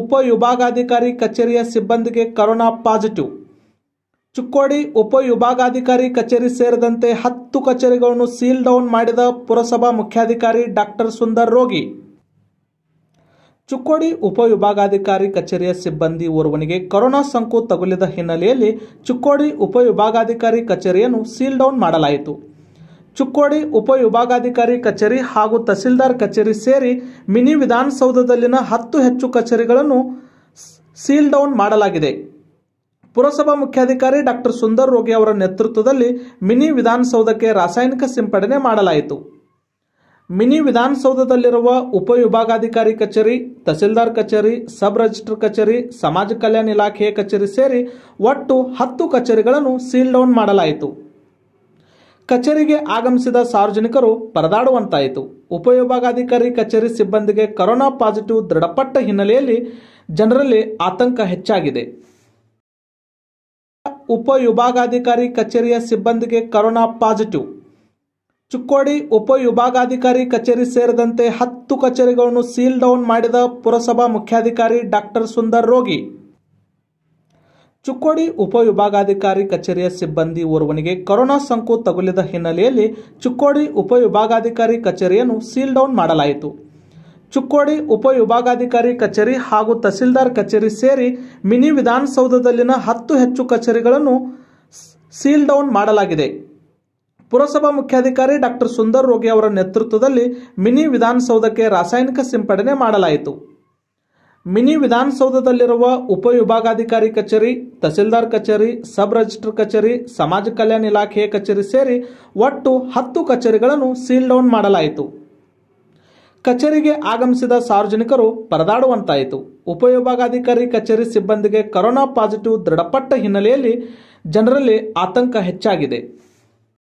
ಉಪವಿಭಾಗಾಧಿಕಾರಿ ಕಚೇರಿಯ ಸಿಬ್ಬಂದಿಗೆ ಕರೋನಾ ಪಾಸಿಟಿವ್ ಚಿಕ್ಕೋಡಿ ಉಪವಿಭಾಗಾಧಿಕಾರಿ ಕಚೇರಿ ಸೇರಿದಂತೆ ಹತ್ತು ಕಚೇರಿಗಳನ್ನು ಸೀಲ್ ಡೌನ್ ಮಾಡಿದ ಪುರಸಭಾ ಮುಖ್ಯಾಧಿಕಾರಿ ಡಾಕ್ಟರ್ ಸುಂದರ್ ರೋಗಿ ಚಿಕ್ಕೋಡಿ ಉಪವಿಭಾಗಾಧಿಕಾರಿ ಕಚೇರಿಯ ಸಿಬ್ಬಂದಿ ಓರ್ವನಿಗೆ ಕೊರೋನಾ ಸೋಂಕು ತಗುಲಿದ ಹಿನ್ನೆಲೆಯಲ್ಲಿ ಚುಕ್ಕೋಡಿ ಉಪವಿಭಾಗಾಧಿಕಾರಿ ಕಚೇರಿಯನ್ನು ಸೀಲ್ ಡೌನ್ ಮಾಡಲಾಯಿತು ಚುಕ್ಕೋಡಿ ಉಪವಿಭಾಗಾಧಿಕಾರಿ ಕಚೇರಿ ಹಾಗೂ ತಹಸೀಲ್ದಾರ್ ಕಚೇರಿ ಸೇರಿ ಮಿನಿ ವಿಧಾನಸೌಧದಲ್ಲಿನ ಹತ್ತು ಹೆಚ್ಚು ಕಚೇರಿಗಳನ್ನು ಸೀಲ್ ಡೌನ್ ಮಾಡಲಾಗಿದೆ ಪುರಸಭಾ ಮುಖ್ಯಾಧಿಕಾರಿ ಡಾಕ್ಟರ್ ಸುಂದರ್ ರೋಗಿ ಅವರ ನೇತೃತ್ವದಲ್ಲಿ ಮಿನಿ ವಿಧಾನಸೌಧಕ್ಕೆ ರಾಸಾಯನಿಕ ಸಿಂಪಡಣೆ ಮಾಡಲಾಯಿತು ಮಿನಿ ವಿಧಾನಸೌಧದಲ್ಲಿರುವ ಉಪವಿಭಾಗಾಧಿಕಾರಿ ಕಚೇರಿ ತಹಸೀಲ್ದಾರ್ ಕಚೇರಿ ಸಬ್ ರಿಜಿಸ್ಟರ್ ಕಚೇರಿ ಸಮಾಜ ಕಲ್ಯಾಣ ಇಲಾಖೆಯ ಕಚೇರಿ ಸೇರಿ ಒಟ್ಟು ಹತ್ತು ಕಚೇರಿಗಳನ್ನು ಸೀಲ್ ಡೌನ್ ಮಾಡಲಾಯಿತು ಕಚೇರಿಗೆ ಆಗಮಿಸಿದ ಸಾರ್ವಜನಿಕರು ಪರದಾಡುವಂತಾಯಿತು ಉಪವಿಭಾಗಾಧಿಕಾರಿ ಕಚೇರಿ ಸಿಬ್ಬಂದಿಗೆ ಕರೋನಾ ಪಾಸಿಟಿವ್ ದೃಢಪಟ್ಟ ಹಿನ್ನೆಲೆಯಲ್ಲಿ ಜನರಲ್ಲಿ ಆತಂಕ ಹೆಚ್ಚಾಗಿದೆ ಉಪವಿಭಾಗಾಧಿಕಾರಿ ಕಚೇರಿಯ ಸಿಬ್ಬಂದಿಗೆ ಕರೋನಾ ಪಾಸಿಟಿವ್ ಚಿಕ್ಕೋಡಿ ಉಪವಿಭಾಗಾಧಿಕಾರಿ ಕಚೇರಿ ಸೇರಿದಂತೆ ಹತ್ತು ಕಚೇರಿಗಳನ್ನು ಸೀಲ್ ಡೌನ್ ಮಾಡಿದ ಪುರಸಭಾ ಮುಖ್ಯಾಧಿಕಾರಿ ಡಾಕ್ಟರ್ ಸುಂದರ್ ರೋಗಿ ಚುಕ್ಕೋಡಿ ಉಪವಿಭಾಗಾಧಿಕಾರಿ ಕಚೇರಿಯ ಸಿಬ್ಬಂದಿ ಓರ್ವನಿಗೆ ಕೊರೋನಾ ಸೋಂಕು ತಗುಲಿದ ಹಿನ್ನೆಲೆಯಲ್ಲಿ ಚುಕ್ಕೋಡಿ ಉಪವಿಭಾಗಾಧಿಕಾರಿ ಕಚೇರಿಯನ್ನು ಸೀಲ್ ಡೌನ್ ಮಾಡಲಾಯಿತು ಉಪ ಉಪವಿಭಾಗಾಧಿಕಾರಿ ಕಚೇರಿ ಹಾಗೂ ತಹಸೀಲ್ದಾರ್ ಕಚೇರಿ ಸೇರಿ ಮಿನಿ ವಿಧಾನಸೌಧದಲ್ಲಿನ ಹತ್ತು ಹೆಚ್ಚು ಕಚೇರಿಗಳನ್ನು ಸೀಲ್ ಡೌನ್ ಮಾಡಲಾಗಿದೆ ಪುರಸಭಾ ಮುಖ್ಯಾಧಿಕಾರಿ ಡಾಕ್ಟರ್ ಸುಂದರ್ ರೋಗಿ ಅವರ ನೇತೃತ್ವದಲ್ಲಿ ಮಿನಿ ವಿಧಾನಸೌಧಕ್ಕೆ ರಾಸಾಯನಿಕ ಸಿಂಪಡಣೆ ಮಾಡಲಾಯಿತು ಮಿನಿ ವಿಧಾನಸೌಧದಲ್ಲಿರುವ ಉಪವಿಭಾಗಾಧಿಕಾರಿ ಕಚೇರಿ ತಹಸೀಲ್ದಾರ್ ಕಚೇರಿ ಸಬ್ ರಿಜಿಸ್ಟರ್ ಕಚೇರಿ ಸಮಾಜ ಕಲ್ಯಾಣ ಇಲಾಖೆಯ ಕಚೇರಿ ಸೇರಿ ಒಟ್ಟು ಹತ್ತು ಕಚೇರಿಗಳನ್ನು ಸೀಲ್ ಡೌನ್ ಮಾಡಲಾಯಿತು ಕಚೇರಿಗೆ ಆಗಮಿಸಿದ ಸಾರ್ವಜನಿಕರು ಪರದಾಡುವಂತಾಯಿತು ಉಪವಿಭಾಗಾಧಿಕಾರಿ ಕಚೇರಿ ಸಿಬ್ಬಂದಿಗೆ ಕೊರೋನಾ ಪಾಸಿಟಿವ್ ದೃಢಪಟ್ಟ ಹಿನ್ನೆಲೆಯಲ್ಲಿ ಜನರಲ್ಲಿ ಆತಂಕ ಹೆಚ್ಚಾಗಿದೆ